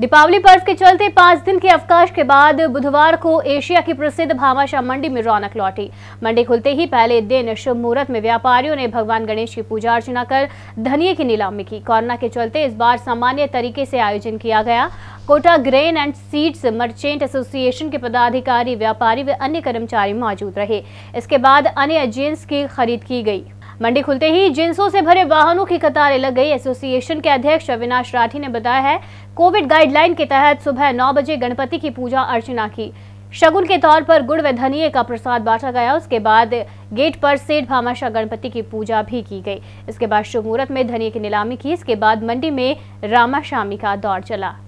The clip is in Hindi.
दीपावली पर्व के चलते पांच दिन के अवकाश के बाद बुधवार को एशिया की प्रसिद्ध भामाशाह मंडी में रौनक लौटी मंडी खुलते ही पहले दिन शुभ मुहूर्त में व्यापारियों ने भगवान गणेश की पूजा अर्चना कर धनिये की नीलामी की कोरोना के चलते इस बार सामान्य तरीके से आयोजन किया गया Kota grain and seeds merchant association के पदाधिकारी व्यापारी व अन्य कर्मचारी मौजूद रहे इसके बाद अन्य एजेंट्स की खरीद की गई मंडी खुलते ही जिंसों से भरे वाहनों की कतारें लग गई एसोसिएशन के अध्यक्ष अविनाश राठी ने बताया है कोविड गाइडलाइन के तहत सुबह नौ बजे गणपति की पूजा अर्चना की शगुन के तौर पर गुड़ व धनिये का प्रसाद बांटा गया उसके बाद गेट पर सेठ भामाशाह गणपति की पूजा भी की गई इसके बाद शुभ मुहूर्त में धनिये की नीलामी की इसके बाद मंडी में रामाशामी का दौर चला